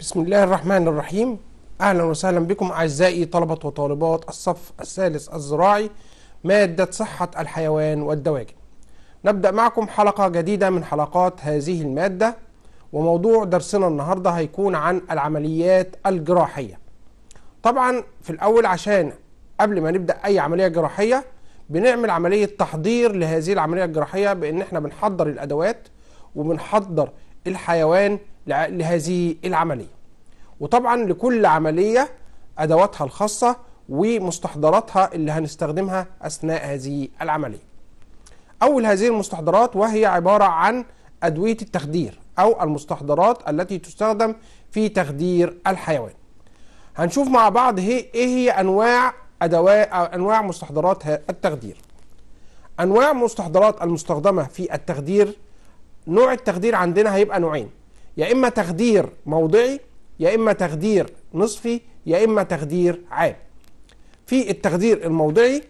بسم الله الرحمن الرحيم أهلا وسهلا بكم أعزائي طلبة وطالبات الصف الثالث الزراعي مادة صحة الحيوان والدواجن نبدأ معكم حلقة جديدة من حلقات هذه المادة وموضوع درسنا النهاردة هيكون عن العمليات الجراحية طبعا في الأول عشان قبل ما نبدأ أي عملية جراحية بنعمل عملية تحضير لهذه العملية الجراحية بأن احنا بنحضر الأدوات وبنحضر الحيوان لهذه العملية وطبعا لكل عملية أدواتها الخاصة ومستحضراتها اللي هنستخدمها أثناء هذه العملية أول هذه المستحضرات وهي عبارة عن أدوية التخدير أو المستحضرات التي تستخدم في تخدير الحيوان هنشوف مع بعض هي إيه هي أنواع أدواء أو أنواع مستحضرات التخدير أنواع مستحضرات المستخدمة في التخدير نوع التخدير عندنا هيبقى نوعين يا إما تخدير موضعي يا إما تخدير نصفي يا إما تخدير عام في التخدير الموضعي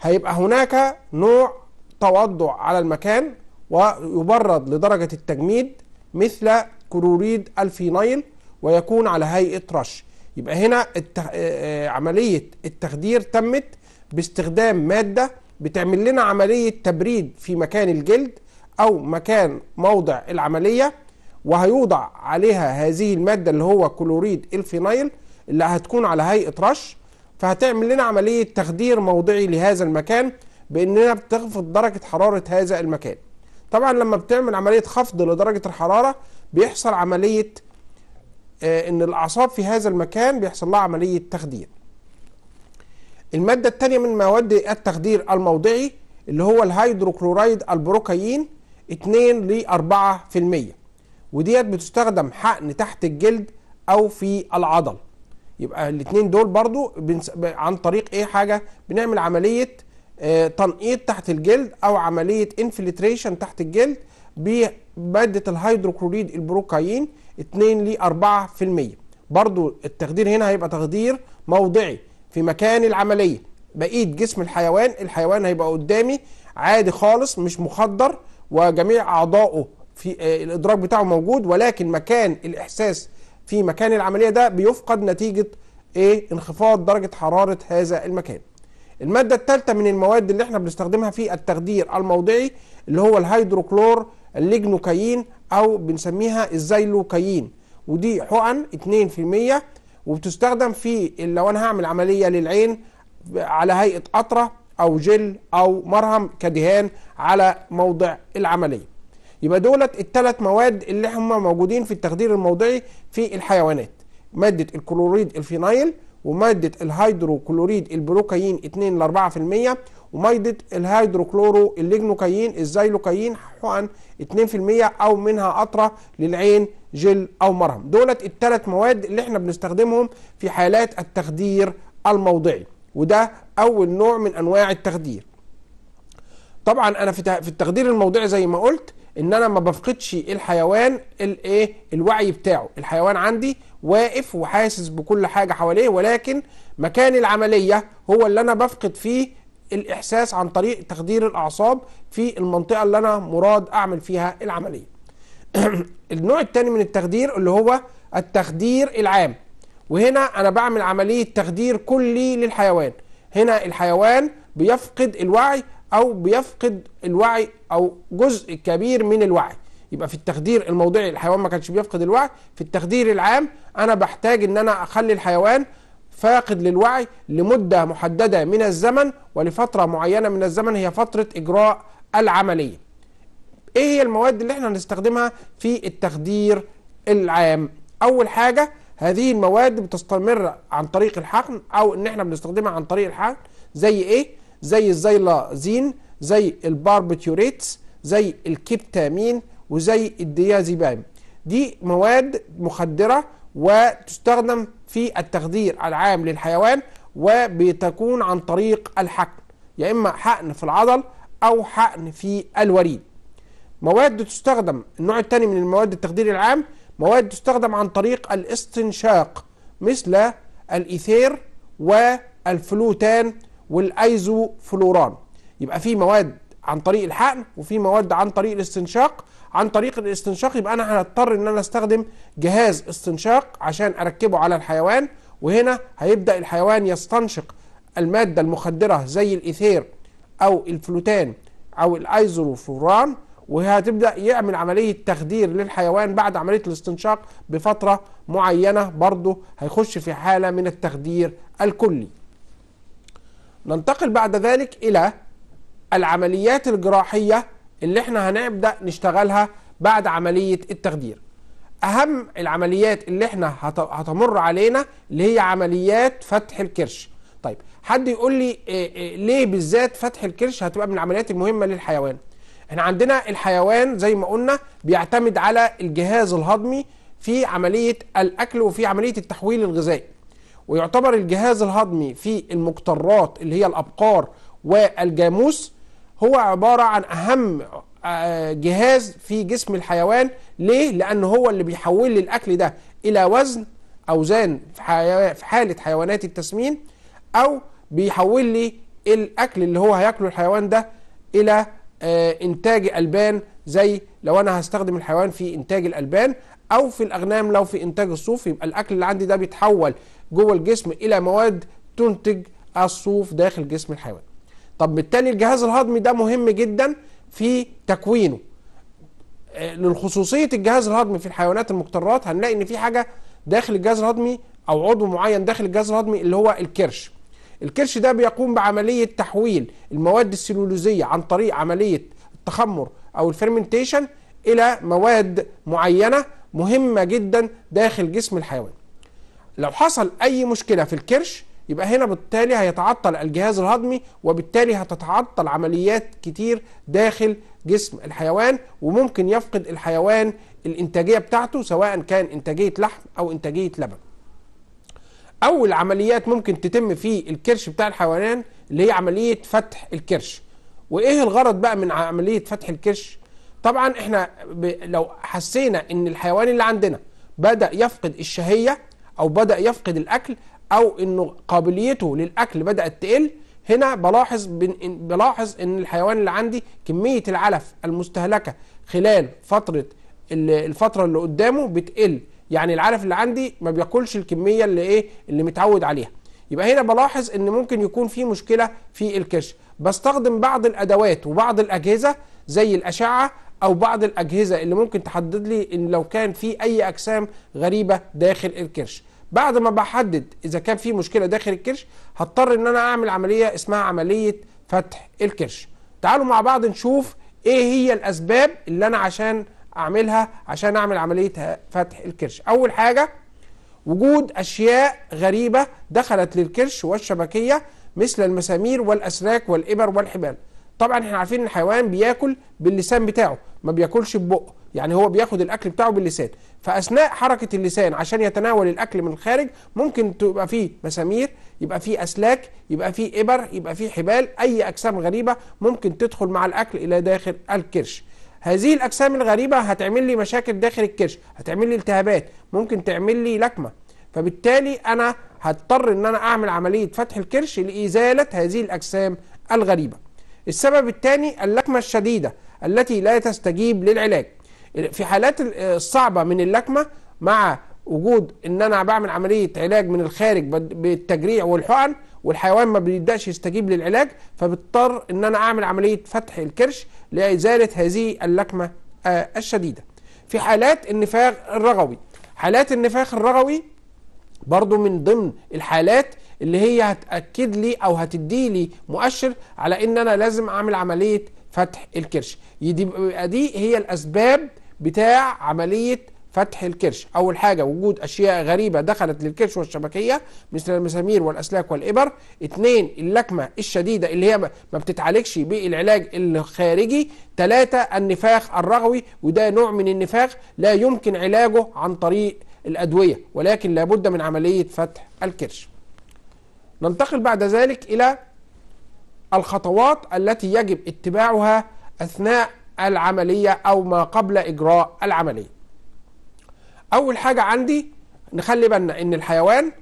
هيبقى هناك نوع توضع على المكان ويبرد لدرجة التجميد مثل كلوريد الفينيل ويكون على هيئة رش يبقى هنا التخ... آه، آه، عملية التخدير تمت باستخدام مادة بتعمل لنا عملية تبريد في مكان الجلد أو مكان موضع العملية وهيوضع عليها هذه المادة اللي هو كلوريد الفينايل اللي هتكون على هيئة رش فهتعمل لنا عملية تخدير موضعي لهذا المكان بأننا بتخفض درجة حرارة هذا المكان طبعا لما بتعمل عملية خفض لدرجة الحرارة بيحصل عملية آه، ان الاعصاب في هذا المكان بيحصل لها عملية تخدير المادة الثانية من مواد التخدير الموضعي اللي هو الهيدروكلورايد البروكايين 2 ل 4% وديت بتستخدم حقن تحت الجلد او في العضل يبقى الاثنين دول برضو بنس... عن طريق ايه حاجه بنعمل عمليه آه تنقيط تحت الجلد او عمليه انفلتريشن تحت الجلد بماده الهيدروكلوريد البروكايين 2 ل 4% برضو التخدير هنا هيبقى تخدير موضعي في مكان العمليه بقيه جسم الحيوان الحيوان هيبقى قدامي عادي خالص مش مخدر وجميع اعضائه في آه، الادراك بتاعه موجود ولكن مكان الاحساس في مكان العمليه ده بيفقد نتيجه ايه انخفاض درجه حراره هذا المكان الماده الثالثه من المواد اللي احنا بنستخدمها في التخدير الموضعي اللي هو الهيدروكلور الليجنوكايين او بنسميها الزيلوكايين ودي حقن 2% وبتستخدم في لو انا هعمل عمليه للعين على هيئه قطره او جل او مرهم كدهان على موضع العمليه يبقى دولت الثلاث مواد اللي هم موجودين في التخدير الموضعي في الحيوانات ماده الكلوريد الفينايل وماده الهيدروكلوريد البروكايين 2 ل 4% وماده الهيدروكلورو الليجنوكايين الزيلوكايين حقن 2% او منها قطره للعين جل او مرهم دولت الثلاث مواد اللي احنا بنستخدمهم في حالات التخدير الموضعي وده اول نوع من انواع التخدير طبعا انا في التخدير الموضعي زي ما قلت ان انا ما بفقدش الحيوان الايه الوعي بتاعه الحيوان عندي واقف وحاسس بكل حاجه حواليه ولكن مكان العمليه هو اللي انا بفقد فيه الاحساس عن طريق تخدير الاعصاب في المنطقه اللي انا مراد اعمل فيها العمليه النوع الثاني من التخدير اللي هو التخدير العام وهنا انا بعمل عمليه تخدير كلي للحيوان هنا الحيوان بيفقد الوعي او بيفقد الوعي او جزء كبير من الوعي يبقى في التخدير الموضعي الحيوان ما كانش بيفقد الوعي في التخدير العام انا بحتاج ان انا اخلي الحيوان فاقد للوعي لمده محدده من الزمن ولفتره معينه من الزمن هي فتره اجراء العمليه ايه هي المواد اللي احنا هنستخدمها في التخدير العام اول حاجه هذه المواد بتستمر عن طريق الحقن او ان احنا بنستخدمها عن طريق الحقن زي ايه زي الزيلازين زي الباربتيوريتس زي الكبتامين وزي الديازيبام دي مواد مخدرة وتستخدم في التخدير العام للحيوان وبتكون عن طريق الحقن يا إما حقن في العضل أو حقن في الوريد مواد تستخدم النوع الثاني من المواد التخدير العام مواد تستخدم عن طريق الاستنشاق مثل الإيثير والفلوتان والايزو فلوران يبقى في مواد عن طريق الحقن وفي مواد عن طريق الاستنشاق عن طريق الاستنشاق يبقى انا هضطر ان انا استخدم جهاز استنشاق عشان اركبه على الحيوان وهنا هيبدا الحيوان يستنشق الماده المخدره زي الايثير او الفلوتان او الايزولوفوران وهتبدا يعمل عمليه تخدير للحيوان بعد عمليه الاستنشاق بفتره معينه برضه هيخش في حاله من التخدير الكلي ننتقل بعد ذلك إلى العمليات الجراحية اللي احنا هنبدأ نشتغلها بعد عملية التخدير أهم العمليات اللي احنا هتمر علينا اللي هي عمليات فتح الكرش طيب حد يقول لي ليه بالذات فتح الكرش هتبقى من العمليات المهمة للحيوان احنا عندنا الحيوان زي ما قلنا بيعتمد على الجهاز الهضمي في عملية الأكل وفي عملية التحويل الغذائي ويعتبر الجهاز الهضمي في المقطرات اللي هي الأبقار والجاموس هو عبارة عن أهم آه، جهاز في جسم الحيوان ليه؟ لأن هو اللي بيحول لي الأكل ده إلى وزن أوزان في حالة حيوانات التسمين أو بيحول لي الأكل اللي هو هياكله الحيوان ده إلى آه، إنتاج ألبان زي لو أنا هستخدم الحيوان في إنتاج الألبان أو في الأغنام لو في إنتاج الصوف يبقى الأكل اللي عندي ده بيتحول جوه الجسم الى مواد تنتج الصوف داخل جسم الحيوان طب بالتالي الجهاز الهضمي ده مهم جدا في تكوينه آه، للخصوصيه الجهاز الهضمي في الحيوانات المقترات هنلاقي ان في حاجه داخل الجهاز الهضمي او عضو معين داخل الجهاز الهضمي اللي هو الكرش الكرش ده بيقوم بعمليه تحويل المواد السلولوزيه عن طريق عمليه التخمر او الفيرمنتيشن الى مواد معينه مهمه جدا داخل جسم الحيوان لو حصل اي مشكله في الكرش يبقى هنا بالتالي هيتعطل الجهاز الهضمي وبالتالي هتتعطل عمليات كتير داخل جسم الحيوان وممكن يفقد الحيوان الانتاجيه بتاعته سواء كان انتاجيه لحم او انتاجيه لبن. اول عمليات ممكن تتم في الكرش بتاع الحيوان اللي هي عمليه فتح الكرش. وايه الغرض بقى من عمليه فتح الكرش؟ طبعا احنا ب... لو حسينا ان الحيوان اللي عندنا بدا يفقد الشهيه او بدا يفقد الاكل او انه قابليته للاكل بدات تقل هنا بلاحظ بلاحظ ان الحيوان اللي عندي كميه العلف المستهلكه خلال فتره الفتره اللي قدامه بتقل يعني العلف اللي عندي ما بياكلش الكميه اللي ايه اللي متعود عليها يبقى هنا بلاحظ ان ممكن يكون في مشكله في الكرش بستخدم بعض الادوات وبعض الاجهزه زي الاشعه او بعض الاجهزه اللي ممكن تحدد لي ان لو كان في اي اجسام غريبه داخل الكرش بعد ما بحدد اذا كان في مشكله داخل الكرش هضطر ان انا اعمل عمليه اسمها عمليه فتح الكرش تعالوا مع بعض نشوف ايه هي الاسباب اللي انا عشان اعملها عشان اعمل عمليه فتح الكرش اول حاجه وجود اشياء غريبه دخلت للكرش والشبكيه مثل المسامير والاسلاك والابر والحبال طبعا احنا عارفين ان الحيوان بياكل باللسان بتاعه ما بياكلش ببقه يعني هو بياخد الاكل بتاعه باللسان فاثناء حركه اللسان عشان يتناول الاكل من الخارج ممكن تبقى فيه مسامير يبقى فيه اسلاك يبقى فيه ابر يبقى فيه حبال اي اجسام غريبه ممكن تدخل مع الاكل الى داخل الكرش هذه الاجسام الغريبه هتعمل لي مشاكل داخل الكرش هتعمل لي التهابات ممكن تعمل لي لكمه فبالتالي انا هضطر ان انا اعمل عمليه فتح الكرش لازاله هذه الاجسام الغريبه السبب الثاني اللكمة الشديدة التي لا تستجيب للعلاج في حالات الصعبة من اللكمة مع وجود ان انا بعمل عمليه علاج من الخارج بالتجريع والحقن والحيوان ما بيبداش يستجيب للعلاج فبضطر ان انا اعمل عمليه فتح الكرش لازاله هذه اللكمه آه، الشديده. في حالات النفاخ الرغوي، حالات النفاخ الرغوي برضو من ضمن الحالات اللي هي هتاكد لي او هتدي لي مؤشر على ان انا لازم اعمل عمليه فتح الكرش يبقى دي هي الاسباب بتاع عمليه فتح الكرش اول حاجه وجود اشياء غريبه دخلت للكرش والشبكيه مثل المسامير والاسلاك والابر اثنين اللكمه الشديده اللي هي ما بتتعالجش بالعلاج الخارجي ثلاثه النفاخ الرغوي وده نوع من النفاخ لا يمكن علاجه عن طريق الادويه ولكن لابد من عمليه فتح الكرش ننتقل بعد ذلك إلى الخطوات التي يجب اتباعها أثناء العملية أو ما قبل إجراء العملية أول حاجة عندي نخلي بالنا إن الحيوان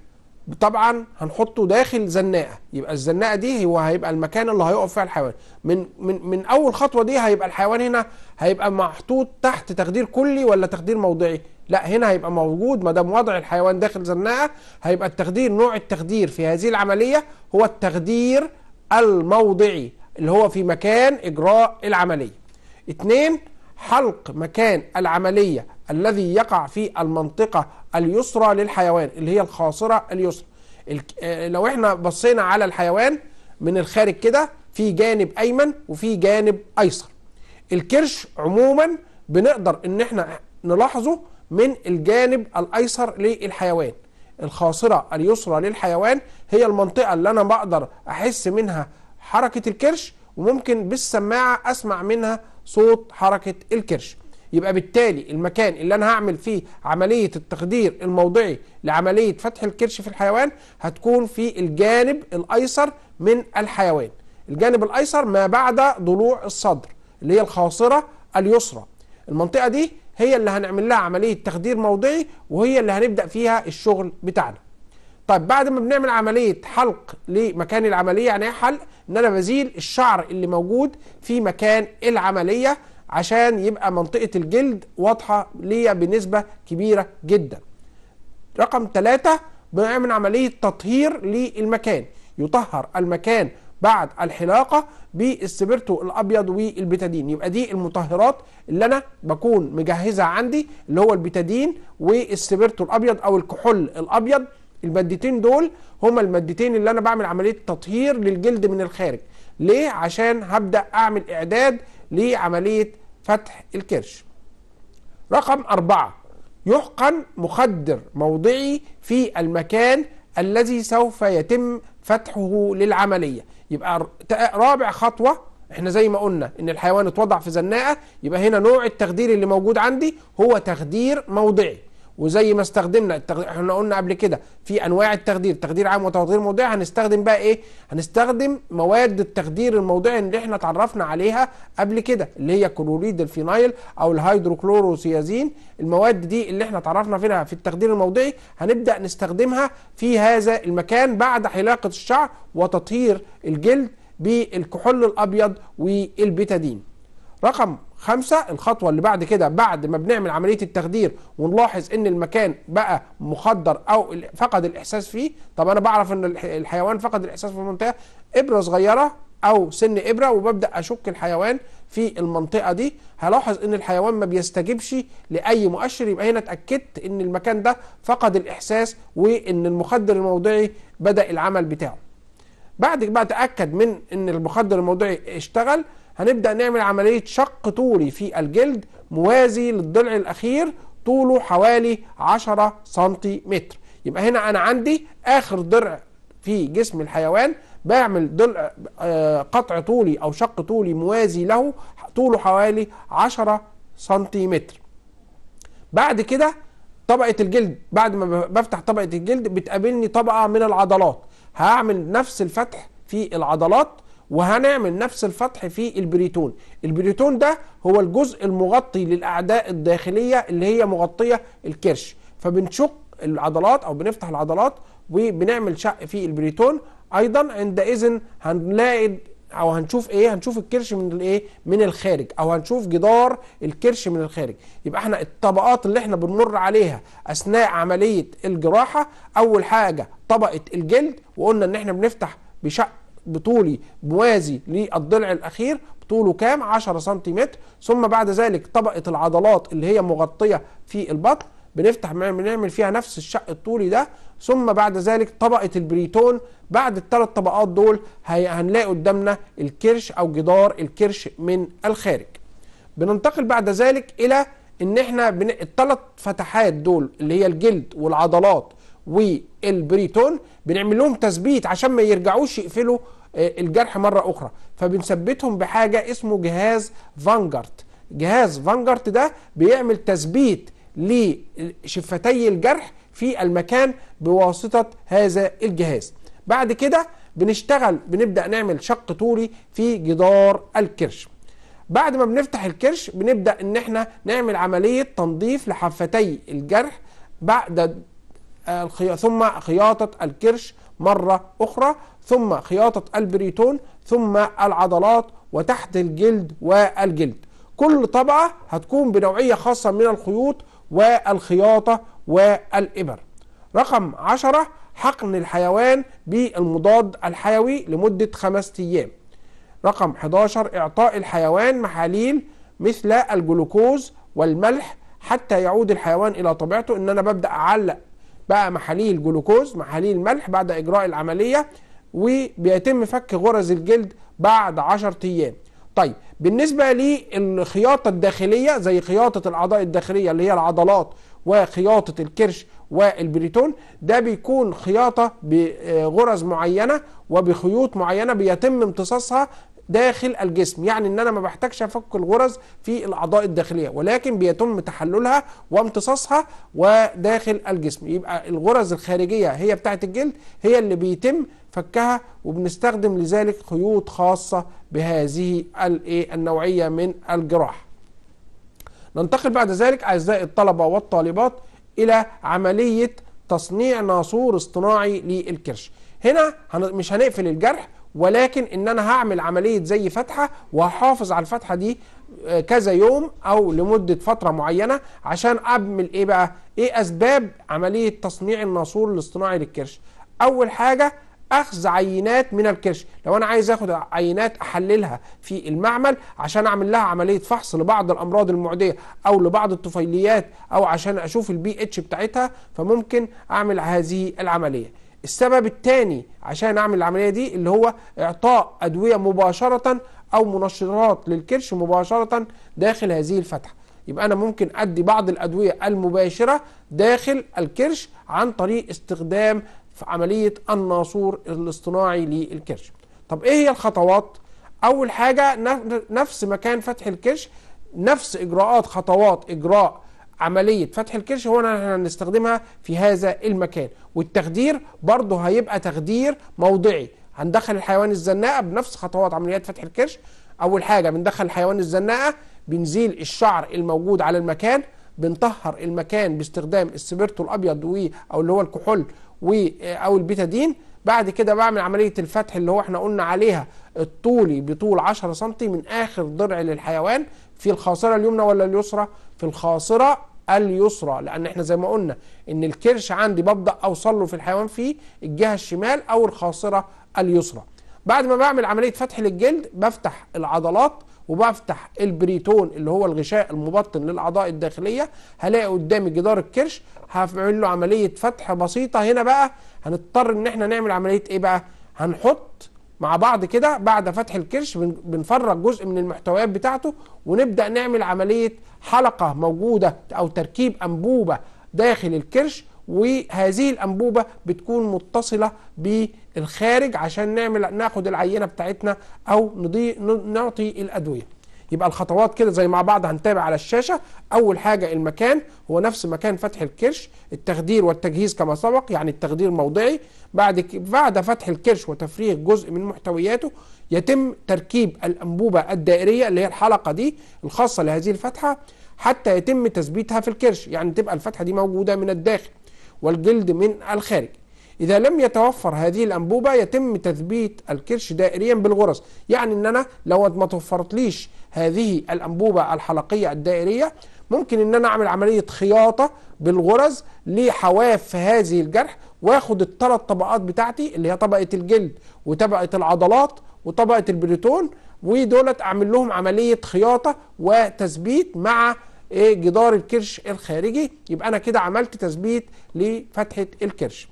طبعا هنحطه داخل زناقه يبقى الزناقه دي هو هيبقى المكان اللي هيقف فيها الحيوان من من من اول خطوه دي هيبقى الحيوان هنا هيبقى محطوط تحت تخدير كلي ولا تخدير موضعي لا هنا هيبقى موجود ما دام وضع الحيوان داخل زناقه هيبقى التخدير نوع التخدير في هذه العمليه هو التخدير الموضعي اللي هو في مكان اجراء العمليه اتنين حلق مكان العمليه الذي يقع في المنطقة اليسرى للحيوان اللي هي الخاصرة اليسرى آه، لو احنا بصينا على الحيوان من الخارج كده في جانب أيمن وفي جانب أيسر الكرش عموما بنقدر ان احنا نلاحظه من الجانب الأيسر للحيوان الخاصرة اليسرى للحيوان هي المنطقة اللي أنا بقدر أحس منها حركة الكرش وممكن بالسماعة أسمع منها صوت حركة الكرش يبقى بالتالي المكان اللي انا هعمل فيه عمليه التخدير الموضعي لعمليه فتح الكرش في الحيوان هتكون في الجانب الايسر من الحيوان الجانب الايسر ما بعد ضلوع الصدر اللي هي الخاصره اليسرى المنطقه دي هي اللي هنعمل لها عمليه تخدير موضعي وهي اللي هنبدا فيها الشغل بتاعنا طيب بعد ما بنعمل عمليه حلق لمكان العمليه يعني ايه حلق ان انا بزيل الشعر اللي موجود في مكان العمليه عشان يبقى منطقة الجلد واضحة ليا بنسبة كبيرة جدا رقم ثلاثة بنعمل عملية تطهير للمكان يطهر المكان بعد الحلاقة بالسبرتو الأبيض والبتادين يبقى دي المطهرات اللي أنا بكون مجهزها عندي اللي هو البتادين والسبرتو الأبيض أو الكحول الأبيض المادتين دول هما المادتين اللي أنا بعمل عملية تطهير للجلد من الخارج ليه؟ عشان هبدأ أعمل إعداد لعملية فتح الكرش رقم أربعة يحقن مخدر موضعي في المكان الذي سوف يتم فتحه للعملية يبقى رابع خطوة احنا زي ما قلنا ان الحيوان اتوضع في زناقة يبقى هنا نوع التخدير اللي موجود عندي هو تخدير موضعي وزي ما استخدمنا احنا قلنا قبل كده في انواع التخدير تخدير عام وتخدير موضعي هنستخدم بقى ايه هنستخدم مواد التخدير الموضعي اللي احنا اتعرفنا عليها قبل كده اللي هي كلوريد الفينايل او الهيدروكلوروسيازين المواد دي اللي احنا اتعرفنا فيها في التخدير الموضعي هنبدا نستخدمها في هذا المكان بعد حلاقه الشعر وتطهير الجلد بالكحول الابيض والبيتادين رقم خمسة الخطوة اللي بعد كده بعد ما بنعمل عملية التخدير ونلاحظ ان المكان بقى مخدر او فقد الاحساس فيه طب انا بعرف ان الحيوان فقد الاحساس في المنطقة ابرة صغيرة او سن ابرة وببدأ اشك الحيوان في المنطقة دي هلاحظ ان الحيوان ما بيستجبش لاي مؤشر يبقى هنا اتأكدت ان المكان ده فقد الاحساس وان المخدر الموضعي بدأ العمل بتاعه بعد ما اتأكد من ان المخدر الموضعي اشتغل هنبدأ نعمل عملية شق طولي في الجلد موازي للضلع الأخير طوله حوالي 10 سنتيمتر يبقى هنا أنا عندي آخر ضلع في جسم الحيوان بعمل ضلع آه، قطع طولي أو شق طولي موازي له طوله حوالي 10 سنتيمتر بعد كده طبقة الجلد بعد ما بفتح طبقة الجلد بتقابلني طبقة من العضلات هعمل نفس الفتح في العضلات وهنعمل نفس الفتح في البريتون البريتون ده هو الجزء المغطي للأعداء الداخلية اللي هي مغطية الكرش فبنشق العضلات أو بنفتح العضلات وبنعمل شق في البريتون أيضا عند إذن هنلاقي او هنشوف ايه هنشوف الكرش من الايه من الخارج او هنشوف جدار الكرش من الخارج يبقى احنا الطبقات اللي احنا بنمر عليها اثناء عمليه الجراحه اول حاجه طبقه الجلد وقلنا ان احنا بنفتح بشق بطولي موازي للضلع الاخير طوله كام 10 سنتيمتر ثم بعد ذلك طبقه العضلات اللي هي مغطيه في البطن بنفتح بنعمل فيها نفس الشق الطولي ده ثم بعد ذلك طبقه البريتون بعد الثلاث طبقات دول هنلاقي قدامنا الكرش او جدار الكرش من الخارج بننتقل بعد ذلك الى ان احنا الثلاث فتحات دول اللي هي الجلد والعضلات والبريتون بنعمل لهم تثبيت عشان ما يرجعوش يقفلوا آه، الجرح مرة أخرى فبنثبتهم بحاجة اسمه جهاز فانجارت جهاز فانجارت ده بيعمل تثبيت لشفتي الجرح في المكان بواسطة هذا الجهاز بعد كده بنشتغل بنبدأ نعمل شق طولي في جدار الكرش بعد ما بنفتح الكرش بنبدأ ان احنا نعمل عملية تنظيف لحفتي الجرح بعد ثم خياطة الكرش مرة أخرى ثم خياطة البريتون ثم العضلات وتحت الجلد والجلد كل طبعة هتكون بنوعية خاصة من الخيوط والخياطة والإبر رقم عشرة حقن الحيوان بالمضاد الحيوي لمدة خمسة أيام رقم 11 إعطاء الحيوان محاليل مثل الجلوكوز والملح حتى يعود الحيوان إلى طبيعته إن أنا ببدأ أعلق بقى محاليل جلوكوز محاليل ملح بعد اجراء العمليه وبيتم فك غرز الجلد بعد 10 ايام طيب بالنسبه للخياطه الداخليه زي خياطه الاعضاء الداخليه اللي هي العضلات وخياطه الكرش والبريتون ده بيكون خياطه بغرز معينه وبخيوط معينه بيتم امتصاصها داخل الجسم يعني ان انا ما بحتاجش افك الغرز في الاعضاء الداخليه ولكن بيتم تحللها وامتصاصها وداخل الجسم يبقى الغرز الخارجيه هي بتاعه الجلد هي اللي بيتم فكها وبنستخدم لذلك خيوط خاصه بهذه إيه، النوعيه من الجراحه ننتقل بعد ذلك اعزائي الطلبه والطالبات الى عمليه تصنيع ناسور اصطناعي للكرش هنا مش هنقفل الجرح ولكن ان انا هعمل عمليه زي فتحه وهحافظ على الفتحه دي آه، كذا يوم او لمده فتره معينه عشان اعمل ايه بقى؟ ايه اسباب عمليه تصنيع الناسور الاصطناعي للكرش؟ اول حاجه اخذ عينات من الكرش لو انا عايز اخد عينات احللها في المعمل عشان اعمل لها عمليه فحص لبعض الامراض المعديه او لبعض الطفيليات او عشان اشوف البي اتش بتاعتها فممكن اعمل هذه العمليه السبب الثاني عشان اعمل العمليه دي اللي هو اعطاء ادويه مباشره او منشطات للكرش مباشره داخل هذه الفتحه يبقى انا ممكن ادي بعض الادويه المباشره داخل الكرش عن طريق استخدام في عمليه الناصور الاصطناعي للكرش طب ايه هي الخطوات اول حاجه نفس مكان فتح الكرش نفس اجراءات خطوات اجراء عملية فتح الكرش هو احنا هنستخدمها في هذا المكان والتخدير برضه هيبقى تخدير موضعي هندخل الحيوان الزناقة بنفس خطوات عمليات فتح الكرش أول حاجة بندخل الحيوان الزناقة بنزيل الشعر الموجود على المكان بنطهر المكان باستخدام السبيرتو الأبيض و أو اللي هو الكحول و أو البيتادين بعد كده بعمل عملية الفتح اللي هو احنا قلنا عليها الطولي بطول 10 سم من آخر ضلع للحيوان في الخاصرة اليمنى ولا اليسرى في الخاصرة اليسرى لأن احنا زي ما قلنا إن الكرش عندي ببدأ أوصل له في الحيوان في الجهة الشمال أو الخاصرة اليسرى بعد ما بعمل عملية فتح للجلد بفتح العضلات وبفتح البريتون اللي هو الغشاء المبطن للاعضاء الداخليه هلاقي قدامي جدار الكرش هعمل له عمليه فتح بسيطه هنا بقى هنضطر ان احنا نعمل عمليه ايه بقى هنحط مع بعض كده بعد فتح الكرش بنفرغ جزء من المحتويات بتاعته ونبدا نعمل عمليه حلقه موجوده او تركيب انبوبه داخل الكرش وهذه الانبوبه بتكون متصله بالخارج عشان نعمل ناخد العينه بتاعتنا او نعطي الادويه يبقى الخطوات كده زي مع بعض هنتابع على الشاشه اول حاجه المكان هو نفس مكان فتح الكرش التخدير والتجهيز كما سبق يعني التخدير موضعي بعد بعد فتح الكرش وتفريغ جزء من محتوياته يتم تركيب الانبوبه الدائريه اللي هي الحلقه دي الخاصه لهذه الفتحه حتى يتم تثبيتها في الكرش يعني تبقى الفتحه دي موجوده من الداخل والجلد من الخارج إذا لم يتوفر هذه الأنبوبة يتم تثبيت الكرش دائريا بالغرز يعني أن أنا لو ما توفرتليش هذه الأنبوبة الحلقية الدائرية ممكن أن أنا أعمل عملية خياطة بالغرز لحواف هذه الجرح واخد الثلاث طبقات بتاعتي اللي هي طبقة الجلد وطبقة العضلات وطبقة البريتون ودولت أعمل لهم عملية خياطة وتثبيت مع إيه، جدار الكرش الخارجي يبقى أنا كده عملت تثبيت لفتحة الكرش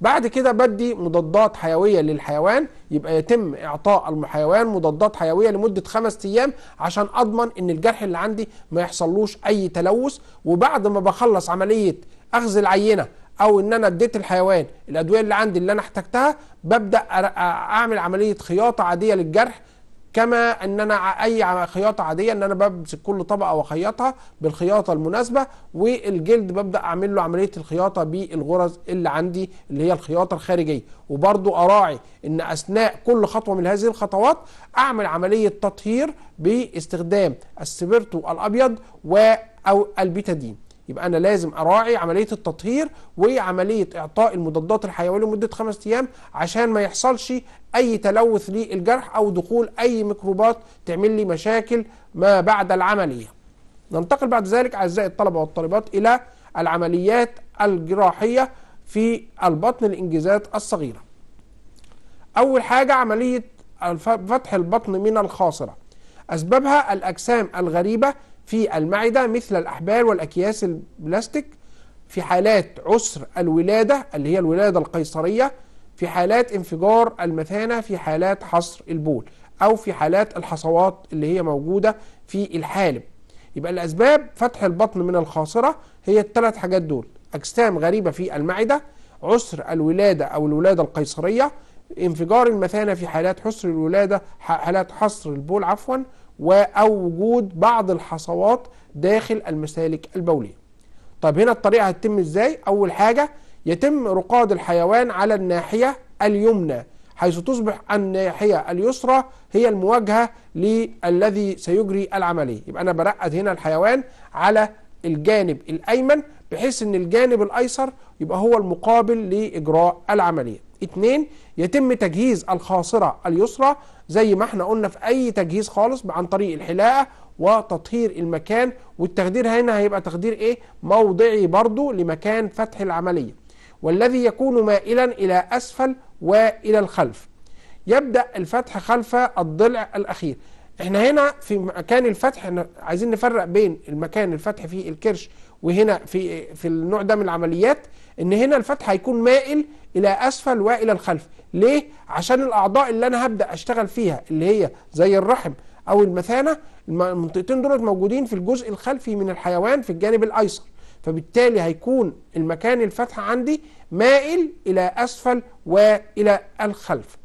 بعد كده بدي مضادات حيوية للحيوان يبقى يتم إعطاء الحيوان مضادات حيوية لمدة خمس أيام عشان أضمن إن الجرح اللي عندي ما يحصلوش أي تلوث وبعد ما بخلص عملية أخذ العينة أو إن أنا اديت الحيوان الأدوية اللي عندي اللي أنا احتجتها ببدأ أعمل عملية خياطة عادية للجرح كما ان انا اي خياطه عاديه ان انا بمسك كل طبقه واخيطها بالخياطه المناسبه والجلد ببدا اعمل له عمليه الخياطه بالغرز اللي عندي اللي هي الخياطه الخارجيه وبرده اراعي ان اثناء كل خطوه من هذه الخطوات اعمل عمليه تطهير باستخدام السبرتو الابيض او البيتادين يبقى انا لازم اراعي عمليه التطهير وعمليه اعطاء المضادات الحيويه لمده خمس ايام عشان ما يحصلش اي تلوث للجرح او دخول اي ميكروبات تعمل لي مشاكل ما بعد العمليه. ننتقل بعد ذلك اعزائي الطلبه والطالبات الى العمليات الجراحيه في البطن الانجازات الصغيره. اول حاجه عمليه فتح البطن من الخاصره. اسبابها الاجسام الغريبه في المعدة مثل الأحبال والأكياس البلاستيك في حالات عسر الولادة اللي هي الولادة القيصرية في حالات انفجار المثانة في حالات حصر البول أو في حالات الحصوات اللي هي موجودة في الحالب يبقى الأسباب فتح البطن من الخاصرة هي الثلاث حاجات دول أجسام غريبة في المعدة عسر الولادة أو الولادة القيصرية انفجار المثانة في حالات حصر الولادة حالات حصر البول عفوا أو وجود بعض الحصوات داخل المسالك البولية طب هنا الطريقة هتتم إزاي؟ أول حاجة يتم رقاد الحيوان على الناحية اليمنى حيث تصبح الناحية اليسرى هي المواجهة للذي سيجري العملية يبقى أنا برقد هنا الحيوان على الجانب الأيمن بحيث أن الجانب الأيسر يبقى هو المقابل لإجراء العملية اتنين يتم تجهيز الخاصرة اليسرى زي ما احنا قلنا في اي تجهيز خالص عن طريق الحلاقة وتطهير المكان والتخدير هنا هيبقى تخدير ايه موضعي برضو لمكان فتح العملية والذي يكون مائلا الى اسفل والى الخلف يبدأ الفتح خلف الضلع الاخير احنا هنا في مكان الفتح احنا عايزين نفرق بين المكان الفتح فيه الكرش وهنا في في النوع ده من العمليات ان هنا الفتح هيكون مائل الى اسفل والى الخلف ليه عشان الاعضاء اللي انا هبدا اشتغل فيها اللي هي زي الرحم او المثانه المنطقتين دول موجودين في الجزء الخلفي من الحيوان في الجانب الايسر فبالتالي هيكون المكان الفتح عندي مائل الى اسفل والى الخلف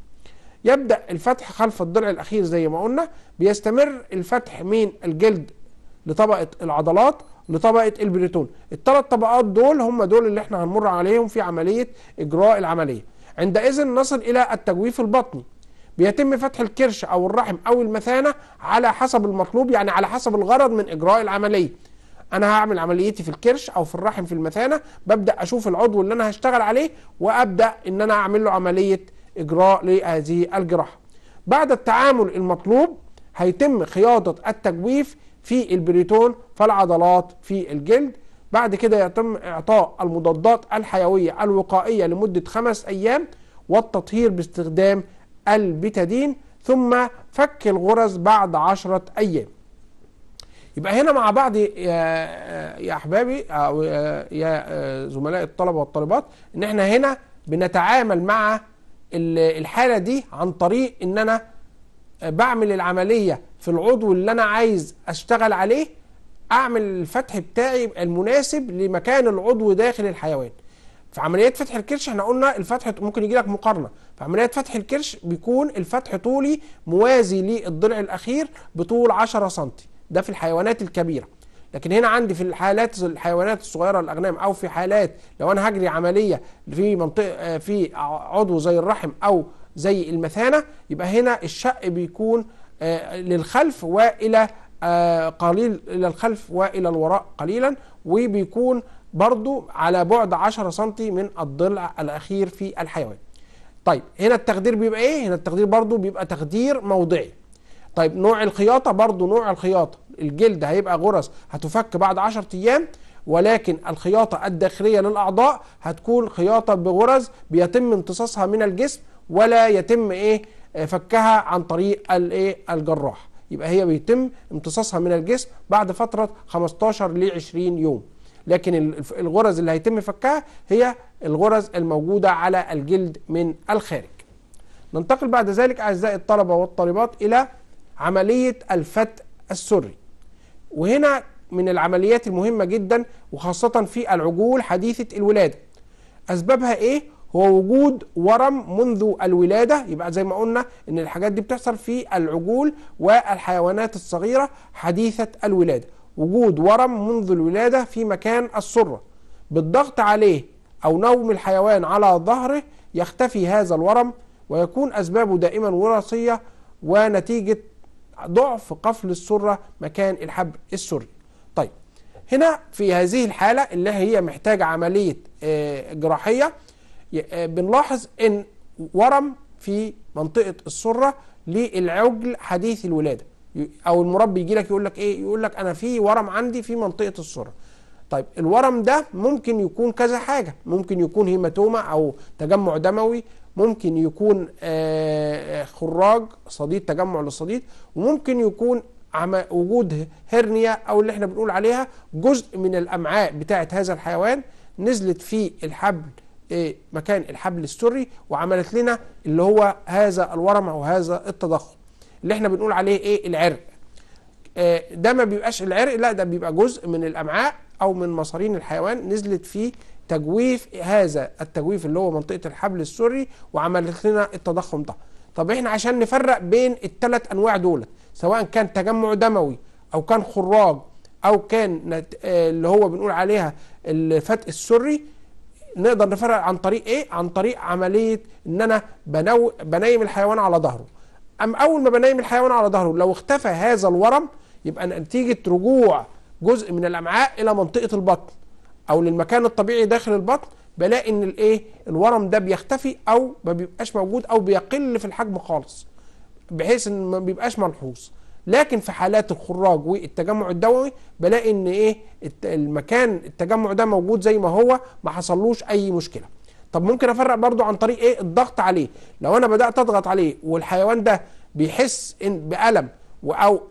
يبدا الفتح خلف الضلع الاخير زي ما قلنا بيستمر الفتح من الجلد لطبقه العضلات لطبقه البريتون الثلاث طبقات دول هم دول اللي احنا هنمر عليهم في عمليه اجراء العمليه عندئذ نصل الى التجويف البطني بيتم فتح الكرش او الرحم او المثانه على حسب المطلوب يعني على حسب الغرض من اجراء العمليه انا هعمل عمليتي في الكرش او في الرحم في المثانه ببدا اشوف العضو اللي انا هشتغل عليه وابدا ان انا اعمل له عمليه اجراء لهذه الجراحه بعد التعامل المطلوب هيتم خياطه التجويف في البريتول فالعضلات في الجلد بعد كده يتم إعطاء المضادات الحيوية الوقائية لمدة خمس أيام والتطهير باستخدام البتادين ثم فك الغرز بعد عشرة أيام يبقى هنا مع بعض يا أحبابي أو يا آه، زملاء الطلبة والطالبات إن إحنا هنا بنتعامل مع الحالة دي عن طريق إن أنا آه، بعمل العملية في العضو اللي أنا عايز أشتغل عليه أعمل الفتح بتاعي المناسب لمكان العضو داخل الحيوان في عملية فتح الكرش احنا قلنا الفتح ممكن يجي لك مقارنة في عملية فتح الكرش بيكون الفتح طولي موازي للضلع الأخير بطول 10 سم ده في الحيوانات الكبيرة لكن هنا عندي في الحالات الحيوانات الصغيره الاغنام او في حالات لو انا هجري عمليه في منطقه آه، في عضو زي الرحم او زي المثانة يبقى هنا الشق بيكون آه، للخلف وإلى آه، قليل إلى الخلف وإلى الوراء قليلا وبيكون برضو على بعد 10 سم من الضلع الأخير في الحيوان طيب هنا التخدير بيبقى ايه هنا التخدير برضو بيبقى تخدير موضعي طيب نوع الخياطه برضو نوع الخياطه الجلد هيبقى غرز هتفك بعد 10 ايام ولكن الخياطه الداخليه للاعضاء هتكون خياطه بغرز بيتم امتصاصها من الجسم ولا يتم ايه فكها عن طريق الايه الجراح يبقى هي بيتم امتصاصها من الجسم بعد فتره 15 ل 20 يوم لكن الغرز اللي هيتم فكها هي الغرز الموجوده على الجلد من الخارج ننتقل بعد ذلك اعزائي الطلبه والطالبات الى عمليه الفت السري وهنا من العمليات المهمه جدا وخاصه في العجول حديثه الولاده اسبابها ايه هو وجود ورم منذ الولادة يبقى زي ما قلنا ان الحاجات دي بتحصل في العجول والحيوانات الصغيرة حديثة الولادة وجود ورم منذ الولادة في مكان السرة بالضغط عليه أو نوم الحيوان على ظهره يختفي هذا الورم ويكون أسبابه دائما وراثية ونتيجة ضعف قفل السرة مكان الحبل السري طيب هنا في هذه الحالة اللي هي محتاجة عملية آه، جراحية آه، بنلاحظ ان ورم في منطقه السره للعجل حديث الولاده او المربي يجي لك يقول لك ايه يقول لك انا في ورم عندي في منطقه السره طيب الورم ده ممكن يكون كذا حاجه ممكن يكون هيماتوما او تجمع دموي ممكن يكون آه، آه، خراج صديد تجمع للصديد وممكن يكون وجود هرنيا او اللي احنا بنقول عليها جزء من الامعاء بتاعه هذا الحيوان نزلت في الحبل إيه، مكان الحبل السري وعملت لنا اللي هو هذا الورم او هذا التضخم اللي احنا بنقول عليه ايه العرق إيه، ده ما بيبقاش العرق لا ده بيبقى جزء من الامعاء او من مصارين الحيوان نزلت فيه تجويف هذا التجويف اللي هو منطقه الحبل السري وعملت لنا التضخم ده طب احنا عشان نفرق بين الثلاث انواع دول سواء كان تجمع دموي او كان خراج او كان إيه، اللي هو بنقول عليها الفتق السري نقدر نفرق عن طريق ايه عن طريق عمليه ان انا بنو بنيم الحيوان على ظهره ام اول ما بنيم الحيوان على ظهره لو اختفى هذا الورم يبقى نتيجه رجوع جزء من الامعاء الى منطقه البطن او للمكان الطبيعي داخل البطن بلاقي ان الايه الورم ده بيختفي او ما بيبقاش موجود او بيقل في الحجم خالص بحيث ان ما بيبقاش ملحوظ لكن في حالات الخراج والتجمع الدموي بلاقي ان ايه المكان التجمع ده موجود زي ما هو ما حصلوش اي مشكله طب ممكن افرق برضو عن طريق ايه الضغط عليه لو انا بدات اضغط عليه والحيوان ده بيحس إن بألم او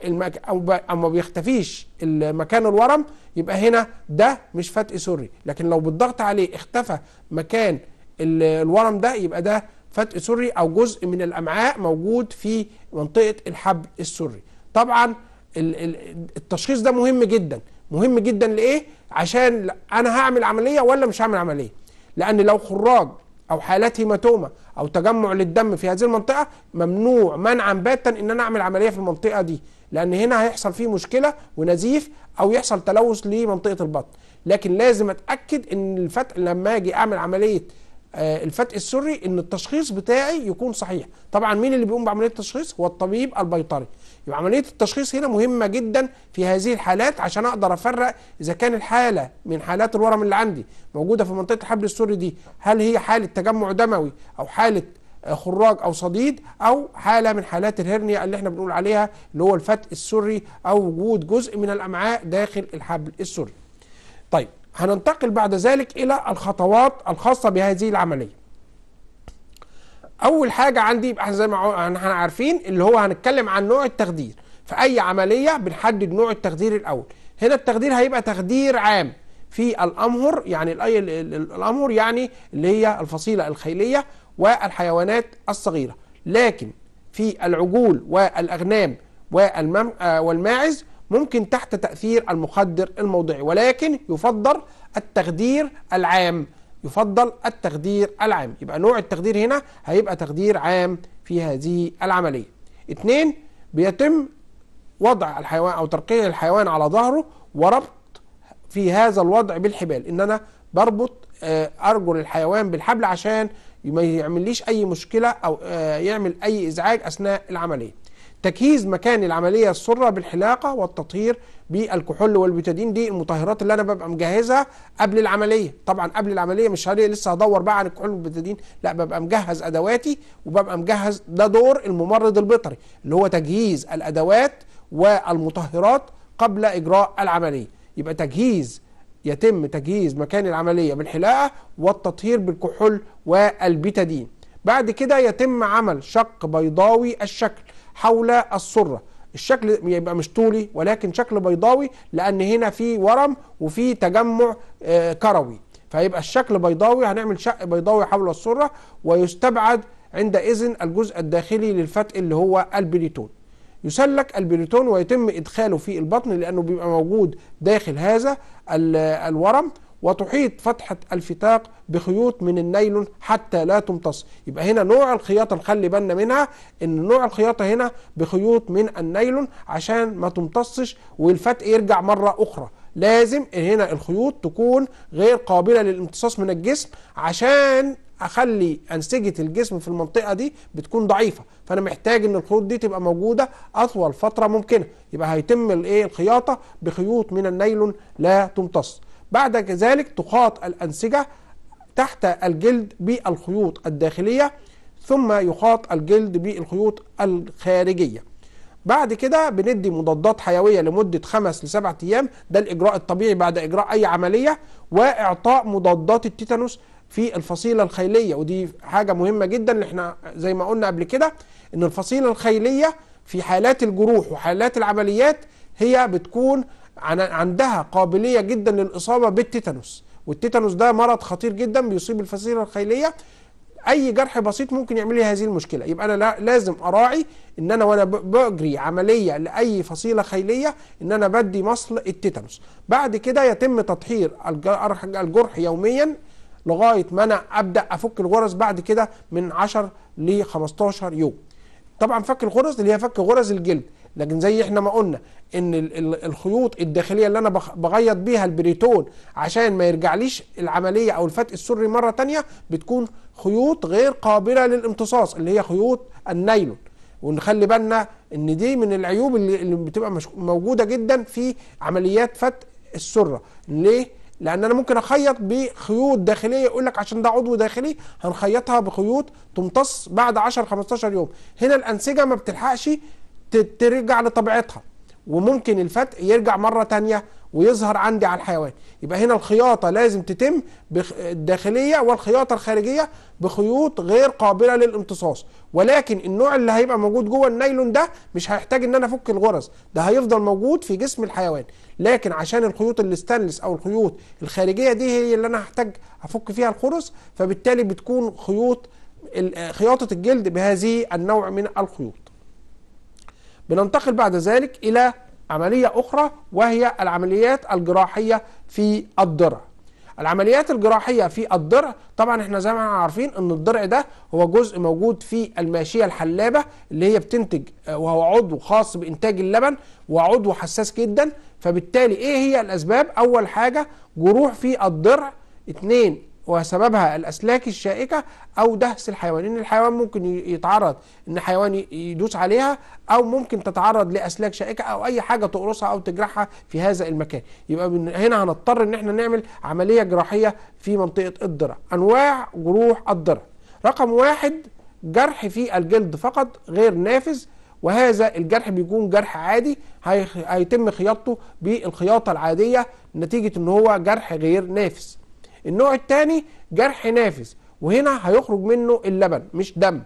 او, ما بيختفيش مكان الورم يبقى هنا ده مش فتق سري لكن لو بالضغط عليه اختفى مكان الورم ده يبقى ده فتق سري او جزء من الامعاء موجود في منطقه الحبل السري طبعا التشخيص ده مهم جدا مهم جدا لإيه عشان أنا هعمل عملية ولا مش هعمل عملية لأن لو خراج أو حالات هيماتوما أو تجمع للدم في هذه المنطقة ممنوع منعا باتا إن أنا أعمل عملية في المنطقة دي لأن هنا هيحصل فيه مشكلة ونزيف أو يحصل تلوث لمنطقة البطن لكن لازم أتأكد إن الفتق لما أجي أعمل عملية آه، الفتق السري ان التشخيص بتاعي يكون صحيح طبعا مين اللي بيقوم بعمليه التشخيص هو الطبيب البيطري يبقى عمليه التشخيص هنا مهمه جدا في هذه الحالات عشان اقدر افرق اذا كان الحاله من حالات الورم اللي عندي موجوده في منطقه الحبل السري دي هل هي حاله تجمع دموي او حاله آه، خراج او صديد او حاله من حالات الهرنيا اللي احنا بنقول عليها اللي هو الفتق السري او وجود جزء من الامعاء داخل الحبل السري طيب هننتقل بعد ذلك إلى الخطوات الخاصة بهذه العملية أول حاجة عندي احنا زي ما احنا عارفين اللي هو هنتكلم عن نوع التخدير في أي عملية بنحدد نوع التخدير الأول هنا التخدير هيبقى تخدير عام في الأمهر يعني الاي الأمهر يعني اللي هي الفصيلة الخيلية والحيوانات الصغيرة لكن في العجول والأغنام آه، والماعز ممكن تحت تأثير المخدر الموضعي ولكن يفضل التخدير العام يفضل التخدير العام يبقى نوع التخدير هنا هيبقى تخدير عام في هذه العملية اتنين بيتم وضع الحيوان أو ترقيع الحيوان على ظهره وربط في هذا الوضع بالحبال ان انا بربط آه، ارجل الحيوان بالحبل عشان ما يعمليش اي مشكله او آه، يعمل اي ازعاج اثناء العمليه تجهيز مكان العملية السرة بالحلاقة والتطهير بالكحول والبيتادين دي المطهرات اللي أنا ببقى مجهزها قبل العملية طبعا قبل العملية مش هري لسه هدور بقى عن الكحول والبيتادين لا ببقى مجهز أدواتي وببقى مجهز ده دور الممرض البيطري اللي هو تجهيز الأدوات والمطهرات قبل إجراء العملية يبقى تجهيز يتم تجهيز مكان العملية بالحلاقة والتطهير بالكحول والبيتادين بعد كده يتم عمل شق بيضاوي الشكل حول السره الشكل يبقى مش طولي ولكن شكل بيضاوي لان هنا في ورم وفي تجمع آه، كروي فيبقى الشكل بيضاوي هنعمل شق بيضاوي حول السره ويستبعد عند اذن الجزء الداخلي للفتق اللي هو البليتون يسلك البليتون ويتم ادخاله في البطن لانه بيبقى موجود داخل هذا الورم وتحيط فتحة الفتاق بخيوط من النيلون حتى لا تمتص يبقى هنا نوع الخياطة نخلي بالنا منها ان نوع الخياطة هنا بخيوط من النيلون عشان ما تمتصش والفتق يرجع مرة اخرى لازم هنا الخيوط تكون غير قابلة للامتصاص من الجسم عشان اخلي انسجه الجسم في المنطقه دي بتكون ضعيفه فانا محتاج ان الخيوط دي تبقى موجوده اطول فتره ممكنه يبقى هيتم الايه الخياطه بخيوط من النيلون لا تمتص بعد ذلك تخاط الأنسجة تحت الجلد بالخيوط الداخلية ثم يخاط الجلد بالخيوط الخارجية بعد كده بندي مضادات حيويه لمده خمس 7 ايام ده الاجراء الطبيعي بعد اجراء اي عمليه واعطاء مضادات التيتانوس في الفصيله الخيليه ودي حاجه مهمه جدا احنا زي ما قلنا قبل كده ان الفصيله الخيليه في حالات الجروح وحالات العمليات هي بتكون عندها قابليه جدا للاصابه بالتيتانوس والتيتانوس ده مرض خطير جدا بيصيب الفصيله الخيليه اي جرح بسيط ممكن يعمل لي هذه المشكله يبقى انا لازم اراعي ان انا وانا بجري عمليه لاي فصيله خيليه ان انا بدي مصل التيتانوس بعد كده يتم تطهير الجرح يوميا لغايه ما انا ابدا افك الغرز بعد كده من 10 ل 15 يوم طبعا فك الغرز اللي هي فك غرز الجلد لكن زي احنا ما قلنا ان الخيوط الداخليه اللي انا بغيط بيها البريتون عشان ما يرجعليش العمليه او الفتق السري مره تانية بتكون خيوط غير قابله للامتصاص اللي هي خيوط النايلون ونخلي بالنا ان دي من العيوب اللي, اللي بتبقى موجوده جدا في عمليات فتق السره ليه لان انا ممكن اخيط بخيوط داخليه يقول لك عشان ده عضو داخلي هنخيطها بخيوط تمتص بعد 10 15 يوم هنا الانسجه ما بتلحقش ترجع لطبيعتها وممكن الفتق يرجع مرة تانية ويظهر عندي على الحيوان يبقى هنا الخياطة لازم تتم الداخلية والخياطة الخارجية بخيوط غير قابلة للامتصاص ولكن النوع اللي هيبقى موجود جوه النايلون ده مش هيحتاج ان انا افك الغرز ده هيفضل موجود في جسم الحيوان لكن عشان الخيوط الاستانلس او الخيوط الخارجية دي هي اللي انا هحتاج افك فيها الخرز فبالتالي بتكون خيوط خياطة الجلد بهذه النوع من الخيوط بننتقل بعد ذلك إلى عملية أخرى وهي العمليات الجراحية في الضرع العمليات الجراحية في الضرع طبعا احنا زي ما عارفين ان الضرع ده هو جزء موجود في الماشية الحلابة اللي هي بتنتج آه، وهو عضو خاص بإنتاج اللبن وعضو حساس جدا فبالتالي ايه هي الأسباب أول حاجة جروح في الضرع اتنين وسببها الأسلاك الشائكة أو دهس الحيوان إن الحيوان ممكن يتعرض إن حيوان يدوس عليها أو ممكن تتعرض لأسلاك شائكة أو أي حاجة تقرصها أو تجرحها في هذا المكان يبقى من هنا هنضطر إن احنا نعمل عملية جراحية في منطقة الضرع أنواع جروح الضرع رقم واحد جرح في الجلد فقط غير نافذ وهذا الجرح بيكون جرح عادي هيتم خياطته بالخياطة العادية نتيجة إن هو جرح غير نافذ النوع الثاني جرح نافذ وهنا هيخرج منه اللبن مش دم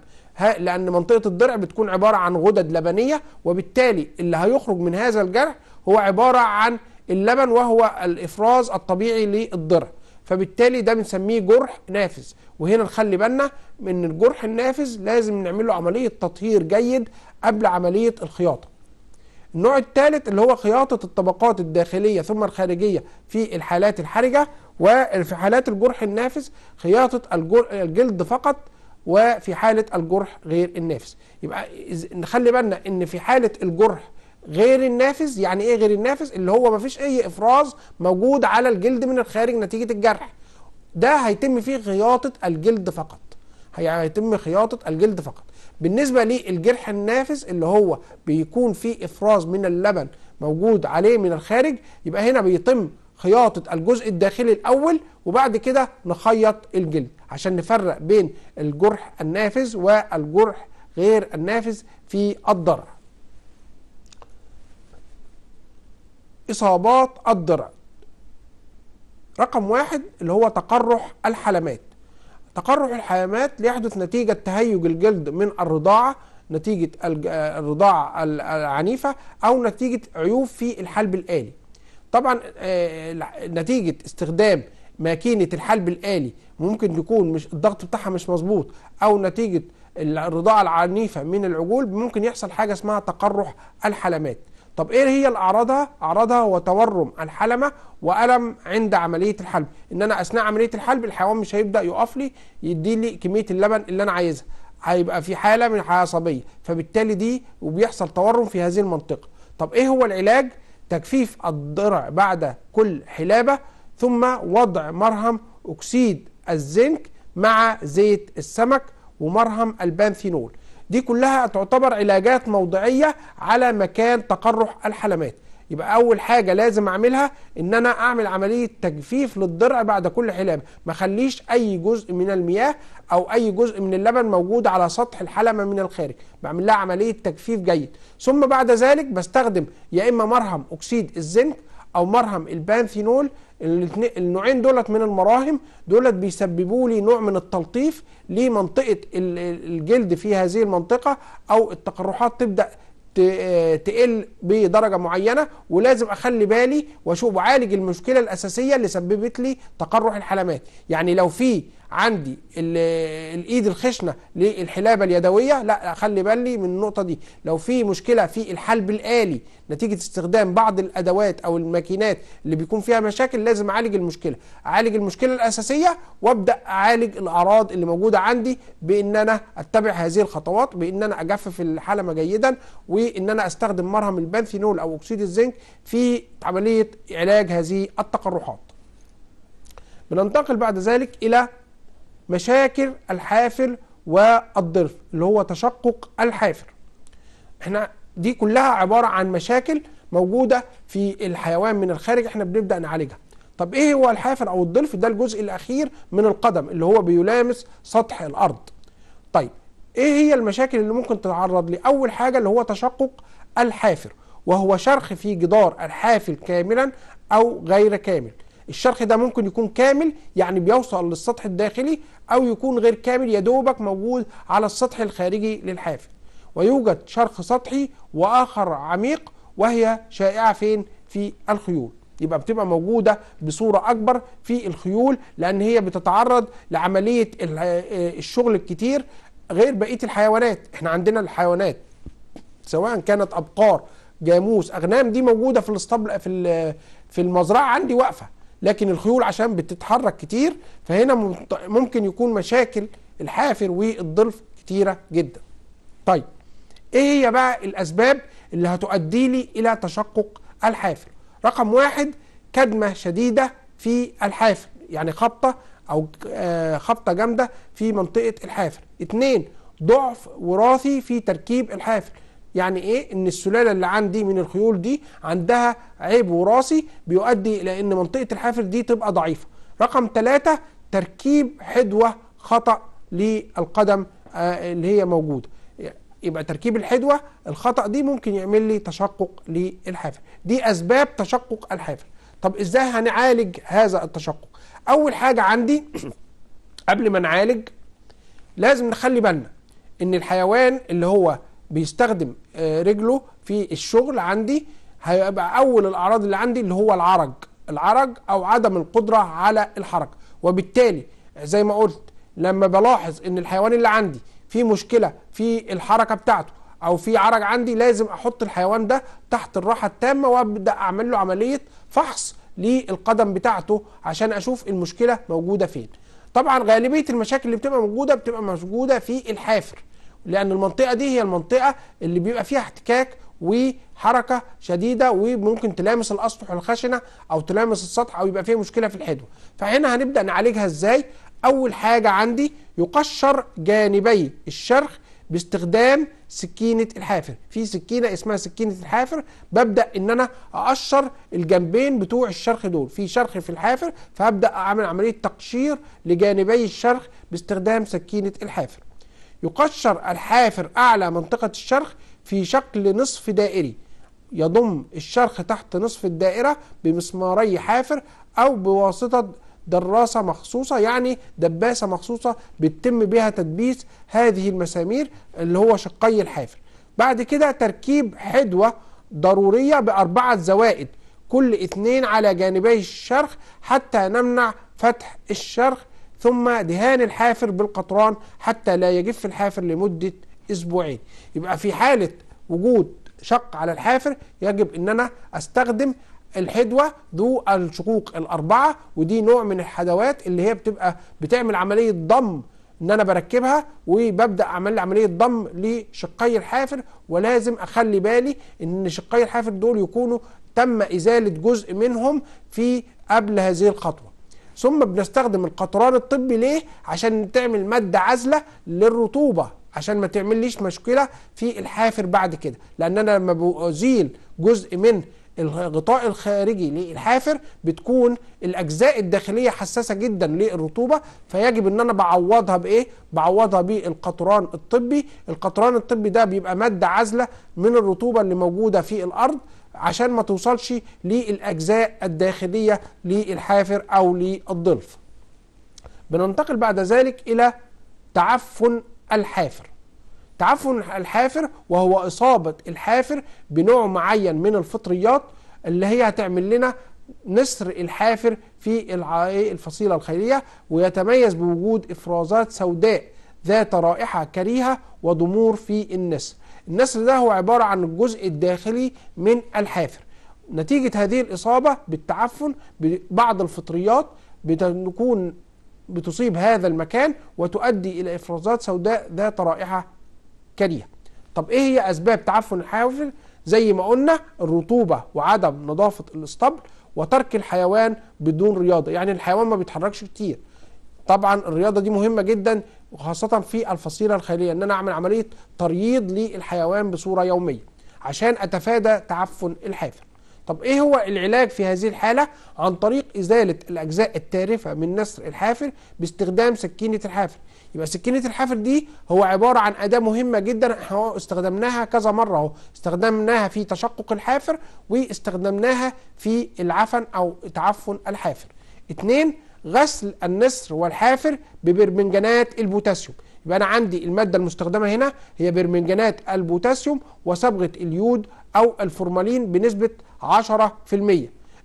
لأن منطقة الضرع بتكون عبارة عن غدد لبنية وبالتالي اللي هيخرج من هذا الجرح هو عبارة عن اللبن وهو الإفراز الطبيعي للضرع فبالتالي ده بنسميه جرح نافذ وهنا نخلي بالنا من الجرح النافذ لازم نعمل له عملية تطهير جيد قبل عملية الخياطة النوع الثالث اللي هو خياطة الطبقات الداخلية ثم الخارجية في الحالات الحرجة وفي حالات الجرح النافس خياطة الجلد فقط وفي حالة الجرح غير النافس يبقى نخلي بالنا ان في حالة الجرح غير النافس يعني ايه غير النافس اللي هو مفيش اي افراز موجود على الجلد من الخارج نتيجة الجرح ده هيتم فيه خياطة الجلد فقط هيتم خياطة الجلد فقط بالنسبة للجرح النافس اللي هو بيكون فيه افراز من اللبن موجود عليه من الخارج يبقى هنا بيتم خياطة الجزء الداخلي الأول وبعد كده نخيط الجلد عشان نفرق بين الجرح النافذ والجرح غير النافذ في الضرع إصابات الضرع رقم واحد اللي هو تقرح الحلمات تقرح الحلمات يحدث نتيجة تهيج الجلد من الرضاعة نتيجة الرضاعة العنيفة أو نتيجة عيوب في الحلب الآلي طبعا آه، نتيجه استخدام ماكينه الحلب الالي ممكن يكون مش الضغط بتاعها مش مظبوط او نتيجه الرضاعه العنيفه من العجول ممكن يحصل حاجه اسمها تقرح الحلمات طب ايه هي الاعراضها اعراضها هو تورم الحلمه والم عند عمليه الحلب ان انا اثناء عمليه الحلب الحيوان مش هيبدا يقف لي يدي لي كميه اللبن اللي انا عايزها هيبقى في حاله من الحياه عصبيه فبالتالي دي وبيحصل تورم في هذه المنطقه طب ايه هو العلاج تجفيف الضرع بعد كل حلابة ثم وضع مرهم أكسيد الزنك مع زيت السمك ومرهم البانثينول دي كلها تعتبر علاجات موضعية على مكان تقرح الحلمات يبقى اول حاجه لازم اعملها ان انا اعمل عمليه تجفيف للضرع بعد كل حلبه ما اخليش اي جزء من المياه او اي جزء من اللبن موجود على سطح الحلمه من الخارج بعمل لها عمليه تجفيف جيد ثم بعد ذلك بستخدم يا اما مرهم اكسيد الزنك او مرهم البانثينول النوعين دولت من المراهم دولت بيسببوا لي نوع من التلطيف لمنطقه الجلد في هذه المنطقه او التقرحات تبدا آه، تقل بدرجه معينه ولازم اخلي بالي واشوف أعالج المشكله الاساسيه اللي سببت لي تقرح الحلمات يعني لو في عندي الايد الخشنه للحلابه اليدويه لا خلي بالي من النقطه دي لو في مشكله في الحلب الالي نتيجه استخدام بعض الادوات او الماكينات اللي بيكون فيها مشاكل لازم اعالج المشكله اعالج المشكله الاساسيه وابدا اعالج الاعراض اللي موجوده عندي بان انا اتبع هذه الخطوات بان انا اجفف الحلمه جيدا وان انا استخدم مرهم البنثينول او اكسيد الزنك في عمليه علاج هذه التقرحات بننتقل بعد ذلك الى مشاكل الحافل والضرف اللي هو تشقق الحافر احنا دي كلها عبارة عن مشاكل موجودة في الحيوان من الخارج احنا بنبدأ نعالجها طب ايه هو الحافر او الضلف ده الجزء الاخير من القدم اللي هو بيلامس سطح الارض طيب ايه هي المشاكل اللي ممكن تتعرض لي اول حاجة اللي هو تشقق الحافر وهو شرخ في جدار الحافل كاملا او غير كامل الشرخ ده ممكن يكون كامل يعني بيوصل للسطح الداخلي أو يكون غير كامل يدوبك موجود على السطح الخارجي للحافل ويوجد شرخ سطحي وآخر عميق وهي شائعة فين في الخيول يبقى بتبقى موجودة بصورة أكبر في الخيول لأن هي بتتعرض لعملية الشغل الكتير غير بقية الحيوانات احنا عندنا الحيوانات سواء كانت أبقار جاموس أغنام دي موجودة في الاسطبل في في المزرعة عندي واقفة لكن الخيول عشان بتتحرك كتير فهنا ممكن يكون مشاكل الحافر والضلف كتيره جدا طيب ايه هي بقى الاسباب اللي هتؤدي لي الى تشقق الحافر رقم واحد كدمه شديده في الحافر يعني خبطه او آه، خبطه جامده في منطقه الحافر اثنين ضعف وراثي في تركيب الحافر يعني ايه ان السلاله اللي عندي من الخيول دي عندها عيب وراثي بيؤدي الى ان منطقه الحافر دي تبقى ضعيفه رقم ثلاثة تركيب حدوه خطا للقدم آه، اللي هي موجوده يبقى تركيب الحدوه الخطا دي ممكن يعمل لي تشقق للحافر دي اسباب تشقق الحافر طب ازاي هنعالج هذا التشقق اول حاجه عندي قبل ما نعالج لازم نخلي بالنا ان الحيوان اللي هو بيستخدم آه، رجله في الشغل عندي هيبقى اول الاعراض اللي عندي اللي هو العرج العرج او عدم القدره على الحركه وبالتالي زي ما قلت لما بلاحظ ان الحيوان اللي عندي في مشكله في الحركه بتاعته او في عرج عندي لازم احط الحيوان ده تحت الراحه التامه وابدا اعمل له عمليه فحص للقدم بتاعته عشان اشوف المشكله موجوده فين طبعا غالبيه المشاكل اللي بتبقى موجوده بتبقى موجوده في الحافر لأن المنطقة دي هي المنطقة اللي بيبقى فيها احتكاك وحركة شديدة وممكن تلامس الأسطح الخشنة أو تلامس السطح أو يبقى فيها مشكلة في الحدوة فهنا هنبدأ نعالجها إزاي أول حاجة عندي يقشر جانبي الشرخ باستخدام سكينة الحافر في سكينة اسمها سكينة الحافر ببدأ ان انا اقشر الجنبين بتوع الشرخ دول في شرخ في الحافر فهبدأ اعمل عملية تقشير لجانبي الشرخ باستخدام سكينة الحافر يقشر الحافر أعلى منطقة الشرخ في شكل نصف دائري يضم الشرخ تحت نصف الدائرة بمسماري حافر أو بواسطة دراسة مخصوصة يعني دباسة مخصوصة بتتم بها تدبيس هذه المسامير اللي هو شقي الحافر بعد كده تركيب حدوة ضرورية بأربعة زوائد كل اثنين على جانبي الشرخ حتى نمنع فتح الشرخ ثم دهان الحافر بالقطران حتى لا يجف الحافر لمدة أسبوعين يبقى في حالة وجود شق على الحافر يجب أن أنا أستخدم الحدوة ذو الشقوق الأربعة ودي نوع من الحدوات اللي هي بتبقى بتعمل عملية ضم ان انا بركبها وببدا اعمل عمليه ضم لشقي الحافر ولازم اخلي بالي ان شقي الحافر دول يكونوا تم ازاله جزء منهم في قبل هذه الخطوه ثم بنستخدم القطران الطبي ليه عشان تعمل ماده عزلة للرطوبه عشان ما تعمليش مشكله في الحافر بعد كده لان انا لما بزيل جزء من الغطاء الخارجي للحافر بتكون الاجزاء الداخليه حساسه جدا للرطوبه فيجب ان انا بعوضها بايه بعوضها بالقطران الطبي القطران الطبي ده بيبقى ماده عزلة من الرطوبه اللي موجوده في الارض عشان ما توصلش للاجزاء الداخليه للحافر او للضلف بننتقل بعد ذلك الى تعفن الحافر تعفن الحافر وهو اصابه الحافر بنوع معين من الفطريات اللي هي هتعمل لنا نسر الحافر في الفصيله الخيريه ويتميز بوجود افرازات سوداء ذات رائحه كريهه وضمور في النسر النسر ده هو عبارة عن الجزء الداخلي من الحافر نتيجة هذه الإصابة بالتعفن ببعض الفطريات بتكون بتصيب هذا المكان وتؤدي إلى إفرازات سوداء ذات رائحة كريهة طب إيه هي أسباب تعفن الحافر زي ما قلنا الرطوبة وعدم نظافة الاسطبل وترك الحيوان بدون رياضة يعني الحيوان ما بيتحركش كتير طبعا الرياضة دي مهمة جدا وخاصة في الفصيلة الخيرية ان انا اعمل عملية ترييض للحيوان بصورة يومية عشان اتفادى تعفن الحافر طب ايه هو العلاج في هذه الحالة عن طريق ازالة الاجزاء التارفة من نسر الحافر باستخدام سكينة الحافر يبقى سكينة الحافر دي هو عبارة عن أداة مهمة جدا استخدمناها كذا مرة اهو استخدمناها في تشقق الحافر واستخدمناها في العفن أو تعفن الحافر اتنين غسل النسر والحافر ببرمنجانات البوتاسيوم يبقى انا عندي الماده المستخدمه هنا هي برمنجانات البوتاسيوم وصبغه اليود او الفورمالين بنسبه 10%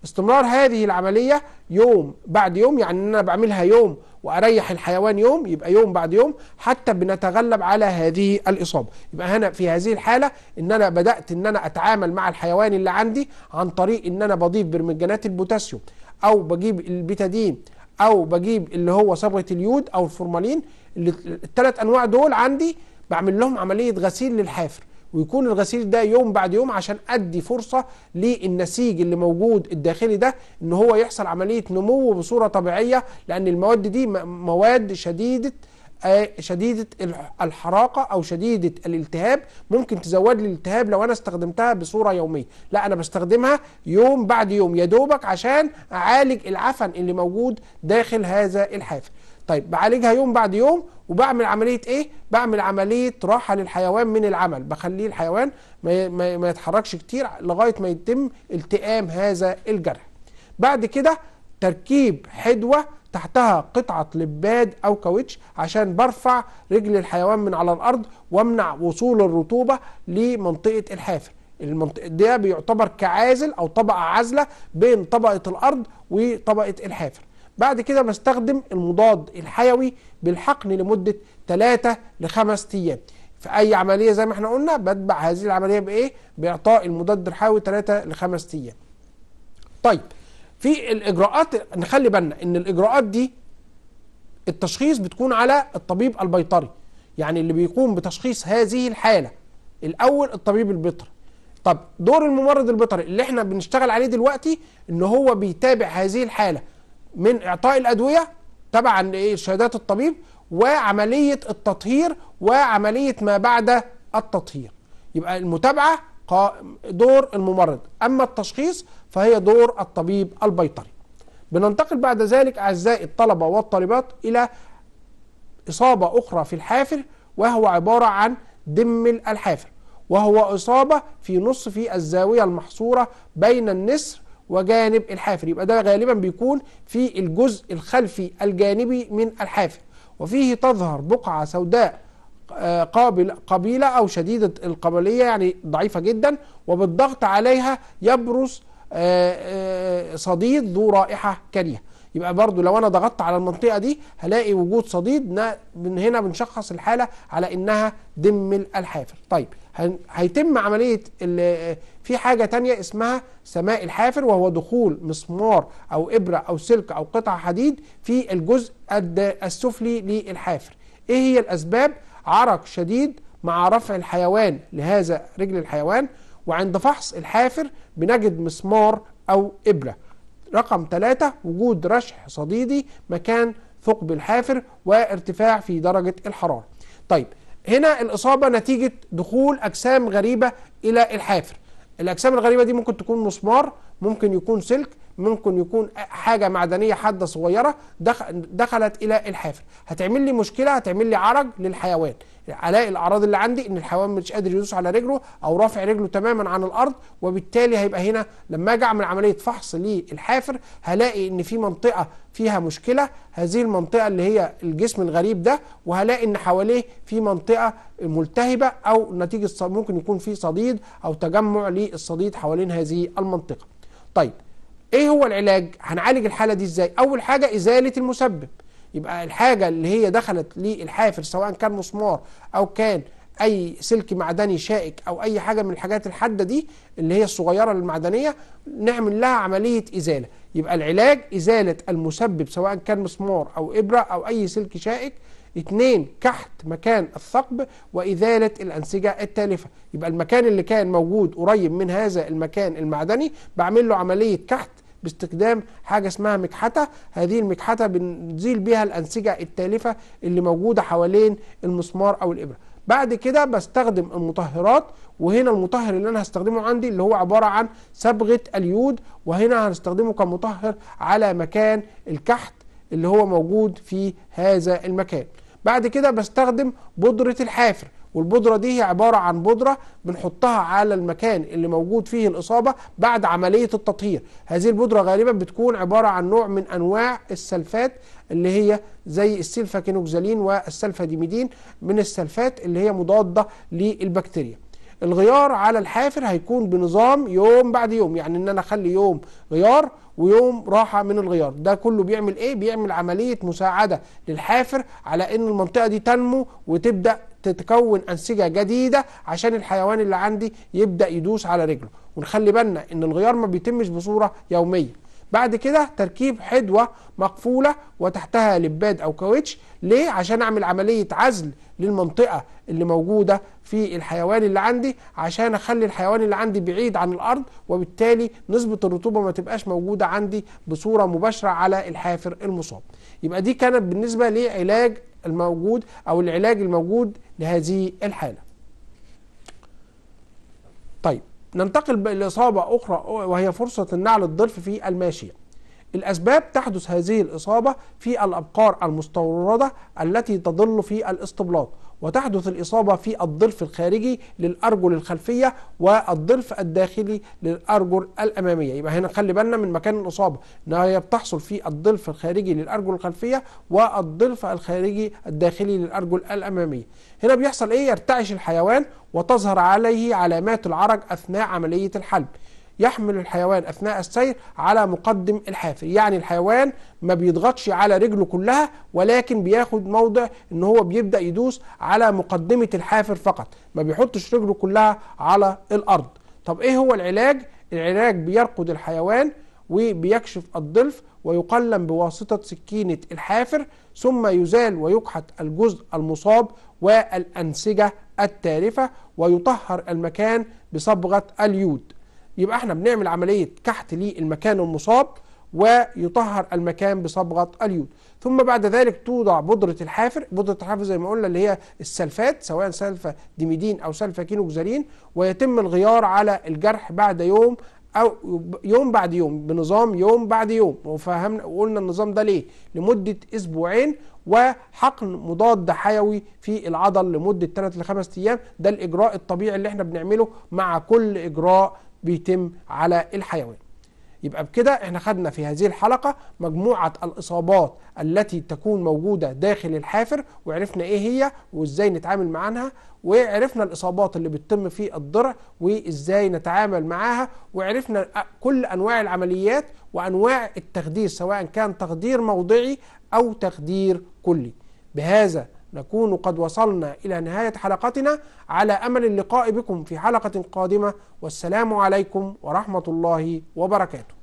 استمرار هذه العمليه يوم بعد يوم يعني انا بعملها يوم واريح الحيوان يوم يبقى يوم بعد يوم حتى بنتغلب على هذه الاصابه يبقى هنا في هذه الحاله ان انا بدات ان انا اتعامل مع الحيوان اللي عندي عن طريق ان انا بضيف برمنجانات البوتاسيوم او بجيب البيتادين او بجيب اللي هو صبغه اليود او الفورمالين الثلاث انواع دول عندي بعمل لهم عمليه غسيل للحافر ويكون الغسيل ده يوم بعد يوم عشان ادي فرصه للنسيج اللي موجود الداخلي ده ان هو يحصل عمليه نمو بصوره طبيعيه لان المواد دي مواد شديده آه، شديده الحراقه او شديده الالتهاب ممكن تزود لي الالتهاب لو انا استخدمتها بصوره يوميه لا انا بستخدمها يوم بعد يوم يا دوبك عشان اعالج العفن اللي موجود داخل هذا الحافل طيب بعالجها يوم بعد يوم وبعمل عمليه ايه بعمل عمليه راحه للحيوان من العمل بخليه الحيوان ما, ما يتحركش كتير لغايه ما يتم التئام هذا الجرح بعد كده تركيب حدوه تحتها قطعة لباد أو كاوتش عشان برفع رجل الحيوان من على الأرض وامنع وصول الرطوبة لمنطقة الحافر المنطقة ده بيعتبر كعازل أو طبقة عازلة بين طبقة الأرض وطبقة الحافر بعد كده بستخدم المضاد الحيوي بالحقن لمدة 3 ل 5 أيام في أي عملية زي ما احنا قلنا بتبع هذه العملية بإيه؟ بإعطاء المضاد الحيوي 3 ل 5 أيام طيب في الاجراءات نخلي بالنا ان الاجراءات دي التشخيص بتكون على الطبيب البيطري يعني اللي بيقوم بتشخيص هذه الحاله الاول الطبيب البيطري طب دور الممرض البيطري اللي احنا بنشتغل عليه دلوقتي ان هو بيتابع هذه الحاله من اعطاء الادويه تبعا لايه شهادات الطبيب وعمليه التطهير وعمليه ما بعد التطهير يبقى المتابعه دور الممرض أما التشخيص فهي دور الطبيب البيطري بننتقل بعد ذلك أعزائي الطلبة والطالبات إلى إصابة أخرى في الحافر وهو عبارة عن دم الحافر وهو إصابة في نصف الزاوية المحصورة بين النسر وجانب الحافر يبقى ده غالبا بيكون في الجزء الخلفي الجانبي من الحافر وفيه تظهر بقعة سوداء آه، قابل قبيلة أو شديدة القبلية يعني ضعيفة جدا وبالضغط عليها يبرز آه، آه، صديد ذو رائحة كريهة يبقى برضو لو أنا ضغطت على المنطقة دي هلاقي وجود صديد من هنا بنشخص الحالة على إنها دم الحافر طيب هيتم عملية في حاجة تانية اسمها سماء الحافر وهو دخول مسمار أو إبرة أو سلك أو قطع حديد في الجزء السفلي للحافر إيه هي الأسباب؟ عرق شديد مع رفع الحيوان لهذا رجل الحيوان وعند فحص الحافر بنجد مسمار أو إبرة رقم ثلاثة وجود رشح صديدي مكان ثقب الحافر وارتفاع في درجة الحرارة طيب هنا الإصابة نتيجة دخول أجسام غريبة إلى الحافر الأجسام الغريبة دي ممكن تكون مسمار ممكن يكون سلك ممكن يكون حاجه معدنيه حاده صغيره دخلت الى الحافر هتعمل لي مشكله هتعمل لي عرج للحيوان الاقي الاعراض اللي عندي ان الحيوان مش قادر يدوس على رجله او رافع رجله تماما عن الارض وبالتالي هيبقى هنا لما اجي اعمل عمليه فحص للحافر هلاقي ان في منطقه فيها مشكله هذه المنطقه اللي هي الجسم الغريب ده وهلاقي ان حواليه في منطقه ملتهبه او نتيجه ممكن يكون في صديد او تجمع للصديد حوالين هذه المنطقه طيب ايه هو العلاج هنعالج الحاله دي ازاي اول حاجه ازاله المسبب يبقى الحاجه اللي هي دخلت للحافر سواء كان مسمار او كان اي سلك معدني شائك او اي حاجه من الحاجات الحاده دي اللي هي الصغيره المعدنيه نعمل لها عمليه ازاله يبقى العلاج ازاله المسبب سواء كان مسمار او ابره او اي سلك شائك اتنين كحت مكان الثقب وإزالة الأنسجة التالفة يبقى المكان اللي كان موجود قريب من هذا المكان المعدني بعمل له عملية كحت باستخدام حاجه اسمها مكحته هذه المكحته بنزيل بيها الانسجه التالفه اللي موجوده حوالين المسمار او الابره بعد كده بستخدم المطهرات وهنا المطهر اللي انا هستخدمه عندي اللي هو عباره عن صبغه اليود وهنا هنستخدمه كمطهر على مكان الكحت اللي هو موجود في هذا المكان بعد كده بستخدم بودره الحافر والبودره دي هي عباره عن بودره بنحطها على المكان اللي موجود فيه الاصابه بعد عمليه التطهير هذه البودره غالبا بتكون عباره عن نوع من انواع السلفات اللي هي زي السلفا كينوكزالين والسلفا ديميدين من السلفات اللي هي مضاده للبكتيريا الغيار على الحافر هيكون بنظام يوم بعد يوم يعني ان انا اخلي يوم غيار ويوم راحه من الغيار ده كله بيعمل ايه بيعمل عمليه مساعده للحافر على ان المنطقه دي تنمو وتبدا تتكون أنسجة جديدة عشان الحيوان اللي عندي يبدأ يدوس على رجله ونخلي بالنا إن الغيار ما بيتمش بصورة يومية بعد كده تركيب حدوة مقفولة وتحتها لباد أو كاوتش ليه؟ عشان أعمل عملية عزل للمنطقة اللي موجودة في الحيوان اللي عندي عشان أخلي الحيوان اللي عندي بعيد عن الأرض وبالتالي نسبة الرطوبة ما تبقاش موجودة عندي بصورة مباشرة على الحافر المصاب يبقى دي كانت بالنسبة لعلاج الموجود أو العلاج الموجود لهذه الحالة طيب ننتقل لإصابة أخرى وهي فرصة النعل الضلف في الماشية الأسباب تحدث هذه الإصابة في الأبقار المستوردة التي تضل في الاستبلاط وتحدث الإصابة في الضلف الخارجي للأرجل الخلفية والضلف الداخلي للأرجل الأمامية يبقى هنا خلي بالنا من مكان الإصابة أنها بتحصل في الضلف الخارجي للأرجل الخلفية والضلف الخارجي الداخلي للأرجل الأمامية هنا بيحصل إيه يرتعش الحيوان وتظهر عليه علامات العرج أثناء عملية الحلب يحمل الحيوان أثناء السير على مقدم الحافر يعني الحيوان ما بيضغطش على رجله كلها ولكن بياخد موضع ان هو بيبدأ يدوس على مقدمة الحافر فقط ما بيحطش رجله كلها على الأرض طب ايه هو العلاج؟ العلاج بيرقد الحيوان وبيكشف الضلف ويقلم بواسطة سكينة الحافر ثم يزال ويكحت الجزء المصاب والأنسجة التارفة ويطهر المكان بصبغة اليود يبقى احنا بنعمل عملية كحت للمكان المصاب ويطهر المكان بصبغة اليود ثم بعد ذلك توضع بودرة الحافر بودرة الحافر زي ما قلنا اللي هي السلفات سواء سلفة ديميدين أو سلفة كينوكزارين ويتم الغيار على الجرح بعد يوم أو يوم بعد يوم بنظام يوم بعد يوم وفهمنا وقلنا النظام ده ليه لمدة أسبوعين وحقن مضاد حيوي في العضل لمدة 3 ل 5 أيام ده الإجراء الطبيعي اللي احنا بنعمله مع كل إجراء بيتم على الحيوان يبقى بكده احنا خدنا في هذه الحلقة مجموعة الإصابات التي تكون موجودة داخل الحافر وعرفنا ايه هي وازاي نتعامل معاها وعرفنا الإصابات اللي بتتم في الضرع وازاي نتعامل معاها وعرفنا كل أنواع العمليات وأنواع التخدير سواء كان تخدير موضعي أو تخدير كلي بهذا نكون قد وصلنا إلى نهاية حلقتنا على أمل اللقاء بكم في حلقة قادمة والسلام عليكم ورحمة الله وبركاته